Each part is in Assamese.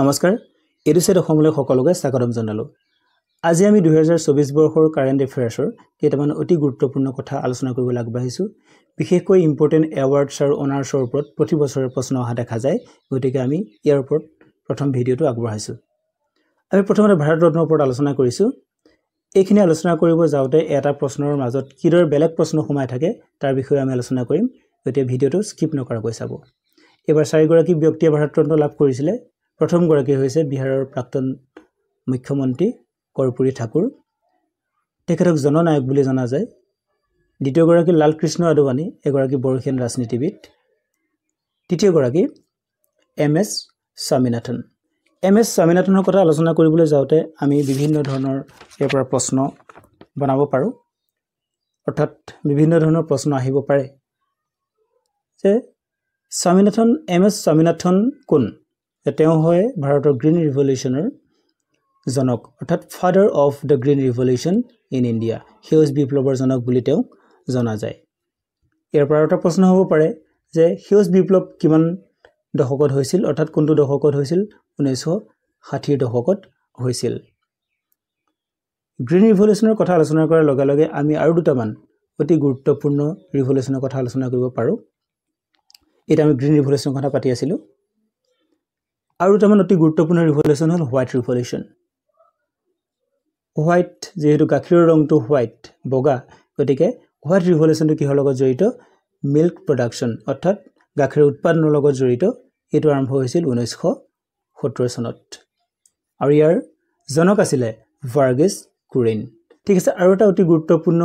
নমস্কাৰ এইটো ছেট অসমলৈ সকলোকে স্বাগতম জনালোঁ আজি আমি দুহেজাৰ চৌবিছ বৰ্ষৰ কাৰেণ্ট এফেয়াৰ্ছৰ কেইটামান অতি গুৰুত্বপূৰ্ণ কথা আলোচনা কৰিবলৈ আগবাঢ়িছোঁ বিশেষকৈ ইম্পৰ্টেণ্ট এৱাৰ্ডছ আৰু অনাৰ্ছৰ ওপৰত প্ৰতি বছৰে প্ৰশ্ন অহা দেখা যায় গতিকে আমি ইয়াৰ ওপৰত প্ৰথম ভিডিঅ'টো আগবঢ়াইছোঁ আমি প্ৰথমতে ভাৰত ৰত্নৰ ওপৰত আলোচনা কৰিছোঁ এইখিনি আলোচনা কৰিব যাওঁতে এটা প্ৰশ্নৰ মাজত কিদৰে বেলেগ প্ৰশ্ন সোমাই থাকে তাৰ বিষয়ে আমি আলোচনা কৰিম গতিকে ভিডিঅ'টো স্কিপ নকৰাকৈ চাব এইবাৰ চাৰিগৰাকী ব্যক্তিয়ে ভাৰত ৰত্ন লাভ কৰিছিলে প্ৰথমগৰাকী হৈছে বিহাৰৰ প্ৰাক্তন মুখ্যমন্ত্ৰী কৰ্পুৰী ঠাকুৰ তেখেতক জননায়ক বুলি জনা যায় দ্বিতীয়গৰাকী লালকৃষ্ণ আদৱানী এগৰাকী বৰসীয়ান ৰাজনীতিবিদ তৃতীয়গৰাকী M S Swaminathan M S স্বামীনাথনৰ কথা আলোচনা কৰিবলৈ যাওঁতে আমি বিভিন্ন ধৰণৰ ইয়াৰ পৰা প্ৰশ্ন বনাব পাৰোঁ অৰ্থাৎ বিভিন্ন ধৰণৰ প্ৰশ্ন আহিব পাৰে যে স্বামীনাথন এম এছ স্বামীনাথন কোন যে তেওঁ হয় ভাৰতৰ গ্ৰীণ ৰিভলিউশ্যনৰ জনক অৰ্থাৎ father of the green revolution in India সেউজ বিপ্লৱৰ জনক বুলি তেওঁক জনা যায় ইয়াৰ পৰা এটা প্ৰশ্ন হ'ব পাৰে যে সেউজ বিপ্লৱ কিমান দশকত হৈছিল অৰ্থাৎ কোনটো দশকত হৈছিল ঊনৈছশ ষাঠিৰ দশকত হৈছিল গ্ৰীণ ৰিভলিউশ্যনৰ কথা আলোচনা কৰাৰ লগে লগে আমি আৰু দুটামান অতি গুৰুত্বপূৰ্ণ ৰিভলিউশ্যনৰ কথা আলোচনা কৰিব পাৰোঁ এতিয়া আমি গ্ৰীণ ৰিভলিউশ্যনৰ কথা পাতি আছিলোঁ আৰু তাৰমানে অতি গুৰুত্বপূৰ্ণ ৰিভলিউশ্যন হ'ল হোৱাইট ৰিভলিউশ্যন হোৱাইট যিহেতু গাখীৰৰ ৰংটো হোৱাইট বগা গতিকে হোৱাইট ৰিভলিউশ্যনটো কিহৰ লগত জড়িত মিল্ক প্ৰডাকশ্যন অৰ্থাৎ গাখীৰ উৎপাদনৰ লগত জড়িত এইটো আৰম্ভ হৈছিল ঊনৈছশ সত্তৰ চনত আৰু ইয়াৰ জনক আছিলে ভাৰ্গেছ কুৰেইন ঠিক আছে আৰু এটা অতি গুৰুত্বপূৰ্ণ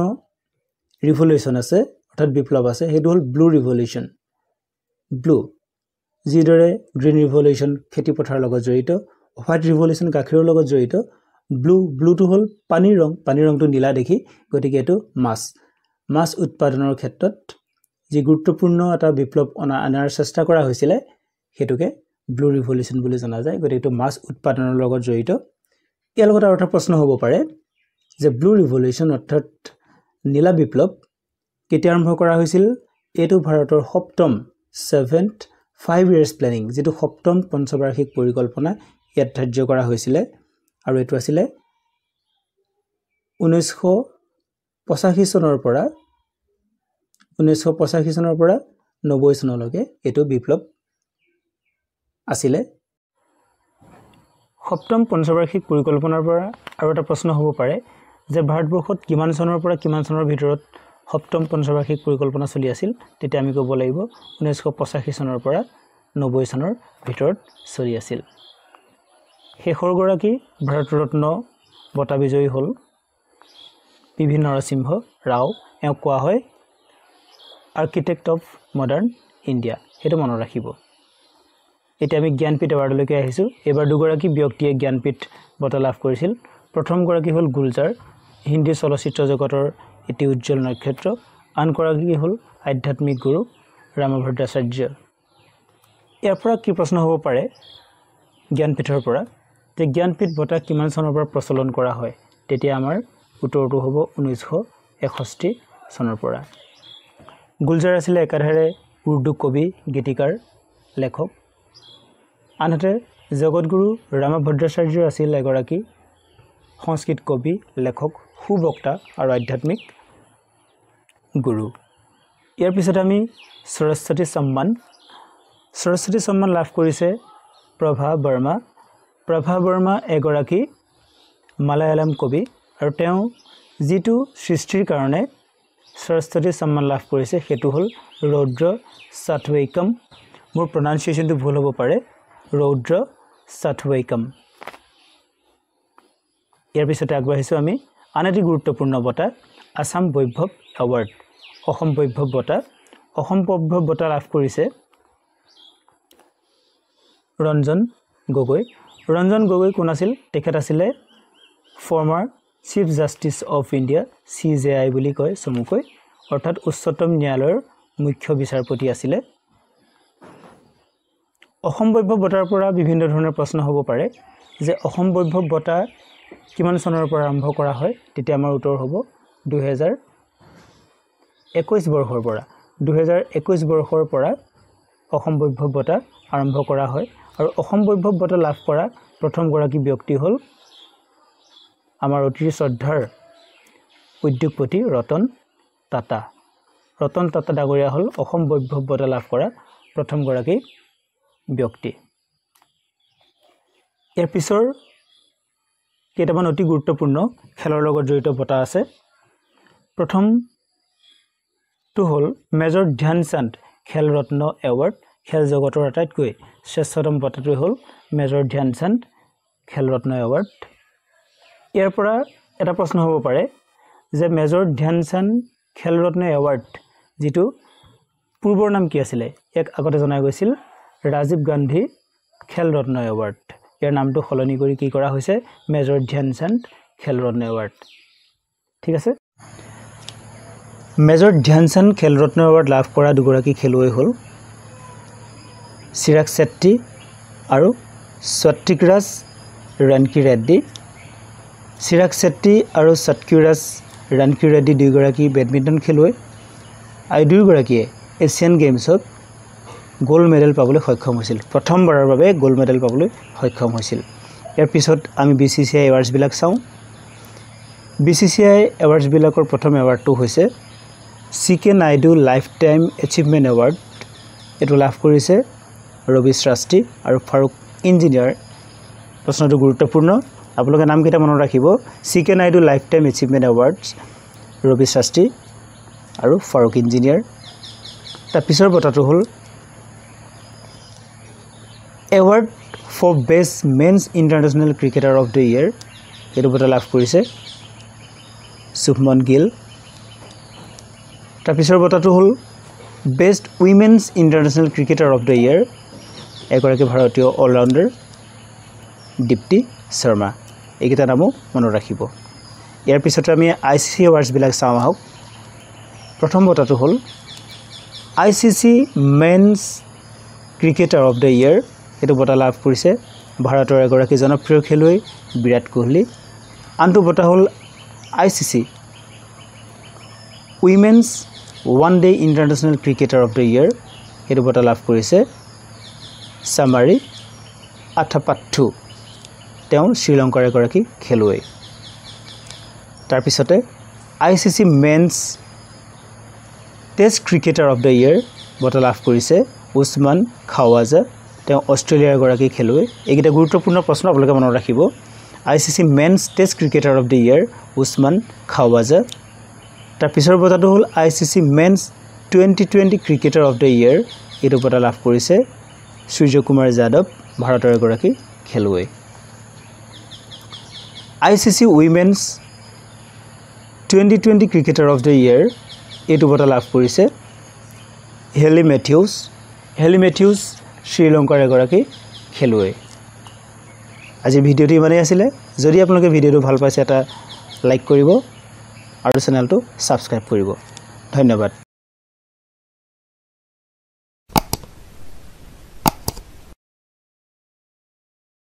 ৰিভলিউশ্যন আছে অৰ্থাৎ বিপ্লৱ আছে সেইটো হ'ল ব্লু ৰিভলিউশ্যন ব্লু যিদৰে গ্ৰীণ ৰিভলিউশ্যন খেতিপথাৰৰ লগত জড়িত হোৱাইট ৰিভলিউশ্যন গাখীৰৰ লগত জড়িত ব্লু ব্লুটো হ'ল পানীৰ ৰং পানীৰ ৰংটো নীলা দেখি গতিকে এইটো মাছ মাছ উৎপাদনৰ ক্ষেত্ৰত যি গুৰুত্বপূৰ্ণ এটা বিপ্লৱ অনা অনাৰ চেষ্টা কৰা হৈছিলে সেইটোকে ব্লু ৰিভলিউশ্যন বুলি জনা যায় গতিকে এইটো মাছ উৎপাদনৰ লগত জড়িত ইয়াৰ লগত আৰু এটা প্ৰশ্ন হ'ব পাৰে যে ব্লু ৰিভলিউশ্যন অৰ্থাৎ নীলা বিপ্লৱ কেতিয়া আৰম্ভ কৰা হৈছিল এইটো ভাৰতৰ সপ্তম ছেভেন্থ ফাইভ ইয়েৰ্ছ প্লেনিং যিটো সপ্তম পঞ্চবাৰ্ষিক পৰিকল্পনা ইয়াত ধাৰ্য কৰা হৈছিলে আৰু এইটো আছিলে ঊনৈছশ পঁচাশী চনৰ পৰা ঊনৈছশ পঁচাশী চনৰ পৰা নব্বৈ চনলৈকে এইটো বিপ্লৱ আছিলে সপ্তম পঞ্চবাৰ্ষিক পৰিকল্পনাৰ পৰা আৰু এটা প্ৰশ্ন হ'ব পাৰে যে ভাৰতবৰ্ষত কিমান চনৰ পৰা কিমান চনৰ ভিতৰত সপ্তম পঞ্চবাৰ্ষিক পৰিকল্পনা চলি আছিল তেতিয়া আমি ক'ব লাগিব ঊনৈছশ পঁচাশী চনৰ পৰা নব্বৈ চনৰ ভিতৰত চলি আছিল শেষৰগৰাকী ভাৰতৰত্ন বঁটা বিজয়ী হ'ল পি ভি নৰসিংহ ৰাও এওঁক কোৱা হয় আৰ্কিটেক্ট অফ মডাৰ্ণ ইণ্ডিয়া সেইটো মনত ৰাখিব এতিয়া আমি জ্ঞানপীঠ এবাৰলৈকে আহিছোঁ এইবাৰ দুগৰাকী ব্যক্তিয়ে জ্ঞানপীঠ বঁটা লাভ কৰিছিল প্ৰথমগৰাকী হ'ল গুলজাৰ হিন্দী চলচ্চিত্ৰ জগতৰ এটি উজ্জ্বল নক্ষত্ৰ আন কৰাগী হল আধ্যাত্মিক গুৰু ৰামভদ্ৰাচাৰ্য ইয়াৰ পৰা কি প্ৰশ্ন হব পাৰে জ্ঞানপীঠৰ পৰা যে জ্ঞানপীঠ বঁটা কিমান চনৰ পৰা প্ৰচলন কৰা হয় তেতিয়া আমাৰ উত্তৰটো হ'ব ঊনৈছশ এষষ্ঠি চনৰ পৰা গুলজাৰ আছিলে একাধাৰে উৰ্দু কবি গীতিকাৰ লেখক আনহাতে জগতগুৰু ৰামভদ্ৰাচাৰ্য আছিল এগৰাকী সংস্কৃত কবি লেখক সুবক্তা আৰু আধ্যাত্মিক গুৰু ইয়াৰ পিছত আমি সৰস্বতী সন্মান সৰস্বতী সন্মান লাভ কৰিছে প্ৰভা বৰ্মা প্ৰভা বৰ্মা এগৰাকী মালায়ালম কবি আৰু তেওঁ যিটো সৃষ্টিৰ কাৰণে সৰস্বতী সন্মান লাভ কৰিছে সেইটো হ'ল ৰৌদ্ৰ ছাথৱৈকম মোৰ প্ৰনাউঞ্চিয়েশ্যনটো ভুল হ'ব পাৰে ৰৌদ্ৰ ছাথৱৈকম ইয়াৰ পিছতে আগবাঢ়িছোঁ আমি আন এটি গুৰুত্বপূৰ্ণ বঁটা আছাম বৈভৱ এৱাৰ্ড অসম বৈভৱ বঁটা অসম বৈভৱ বঁটা লাভ কৰিছে ৰঞ্জন গগৈ ৰঞ্জন গগৈ কোন আছিল তেখেত আছিলে former chief justice of India C J I বুলি কয় চমুকৈ অৰ্থাৎ উচ্চতম ন্যায়ালয়ৰ মুখ্য বিচাৰপতি আছিলে অসম বৈভৱ বঁটাৰ পৰা বিভিন্ন ধৰণৰ প্ৰশ্ন হ'ব পাৰে যে অসম বৈভৱ বঁটা কিমান চনৰ পৰা আৰম্ভ কৰা হয় তেতিয়া আমাৰ উত্তৰ হ'ব দুহেজাৰ একৈছ বৰ্ষৰ পৰা দুহেজাৰ একৈছ বৰ্ষৰ পৰা অসম বৈভৱ বঁটা আৰম্ভ কৰা হয় আৰু অসম বৈভৱ বঁটা লাভ কৰা প্ৰথমগৰাকী ব্যক্তি হ'ল আমাৰ অতি শ্ৰদ্ধাৰ উদ্যোগপতি ৰতন টাটা ৰতন টাটা ডাঙৰীয়া হ'ল অসম বৈভৱ বঁটা লাভ কৰা প্ৰথমগৰাকী ব্যক্তি ইয়াৰ পিছৰ কেইটামান অতি গুৰুত্বপূৰ্ণ খেলৰ লগত জড়িত বঁটা আছে প্ৰথম টো হ'ল মেজৰ ধ্যানচান্দ খেলৰত্ন এৱাৰ্ড খেল জগতৰ আটাইতকৈ শ্ৰেষ্ঠতম বঁটাটোৱে হ'ল মেজৰ ধ্যানচান্দ খেলৰত্ন এৱাৰ্ড ইয়াৰ পৰা এটা প্ৰশ্ন হ'ব পাৰে যে মেজৰ ধ্যানচান্দ খেলৰত্ন এৱাৰ্ড যিটো পূৰ্বৰ নাম কি আছিলে ইয়াক আগতে জনা গৈছিল ৰাজীৱ গান্ধী খেলৰত্ন এৱাৰ্ড ইয়াৰ নামটো সলনি কৰি কি কৰা হৈছে মেজৰ ধ্যানচান্দ খেলৰত্ন এৱাৰ্ড ঠিক আছে মেজৰ ধ্যানচান্দ খেলৰত্ন এৱাৰ্ড লাভ কৰা দুগৰাকী খেলুৱৈ হ'ল চিৰাগ ছেট্টী আৰু সত্বিকৰাজ ৰাণকী ৰেড্ডি চিৰাগ ছেট্টী আৰু সত্কিৰাজ ৰাণকী ৰেড্ডি দুয়োগৰাকী বেডমিণ্টন খেলুৱৈ আৰু দুয়োগৰাকীয়ে এছিয়ান গেমছত গ'ল্ড মেডেল পাবলৈ সক্ষম হৈছিল প্ৰথমবাৰৰ বাবে গ'ল্ড মেডেল পাবলৈ সক্ষম হৈছিল ইয়াৰ পিছত আমি বি চি চি আই এৱাৰ্ডছবিলাক চাওঁ বি চি চি আই এৱাৰ্ডছবিলাকৰ প্ৰথম এৱাৰ্ডটো হৈছে C K Naidu lifetime achievement award এইটো লাভ কৰিছে ৰবি শ্ৰাষ্টি আৰু ফাৰুক ইঞ্জিনিয়াৰ প্ৰশ্নটো গুৰুত্বপূৰ্ণ আপোনালোকে নামকেইটা মনত ৰাখিব C K Naidu lifetime achievement awards Ravi শ্ৰাষ্টি আৰু ফাৰুক ইঞ্জিনিয়াৰ তাৰ পিছৰ বঁটাটো হ'ল award for best men's international cricketer of the year এইটো বঁটা লাভ কৰিছে শুভমন গিল তাৰ পিছৰ বঁটাটো হ'ল best women's international cricketer of the year এগৰাকী ভাৰতীয় অলৰাউণ্ডাৰ দীপ্তি শৰ্মা এইকেইটা নামো মনত ৰাখিব ইয়াৰ পিছতে আমি আই চি চি এৱাৰ্ডছবিলাক চাওঁ আহক প্ৰথম বঁটাটো হ'ল I C C men's cricketer of the year সেইটো বঁটা লাভ কৰিছে ভাৰতৰ এগৰাকী জনপ্ৰিয় খেলুৱৈ বিৰাট কোহলি আনটো বঁটা হ'ল I C C women's one day international cricketer of the year সেইটো বঁটা লাভ কৰিছে চামাৰী আথাপাথু তেওঁ শ্ৰীলংকাৰ এগৰাকী খেলুৱৈ তাৰপিছতে I C C men's test cricketer of the year বঁটা লাভ কৰিছে উছমান খাৱাজা তেওঁ অষ্ট্ৰেলিয়াৰ এগৰাকী খেলুৱৈ এইকেইটা গুৰুত্বপূৰ্ণ প্ৰশ্ন আপোনালোকে মনত ৰাখিব I C C men's test cricketer of the year Usman Khawaja তাৰ পিছৰ বঁটাটো হ'ল I C C men's twenty twenty cricketer of the year এইটো বঁটা লাভ কৰিছে সূৰ্য কুমাৰ যাদৱ ভাৰতৰ এগৰাকী খেলুৱৈ I C C women's twenty twenty cricketer of the year এইটো বঁটা লাভ কৰিছে হেলি মেথিউজ হেলি মেথিউজ শ্ৰীলংকাৰ এগৰাকী খেলুৱৈ আজি ভিডিঅ'টো ইমানেই আছিলে যদি আপোনালোকে ভিডিঅ'টো ভাল পাইছে এটা লাইক কৰিব আৰু চেনেলটো ছাবস্ক্ৰাইব কৰিব ধন্যবাদ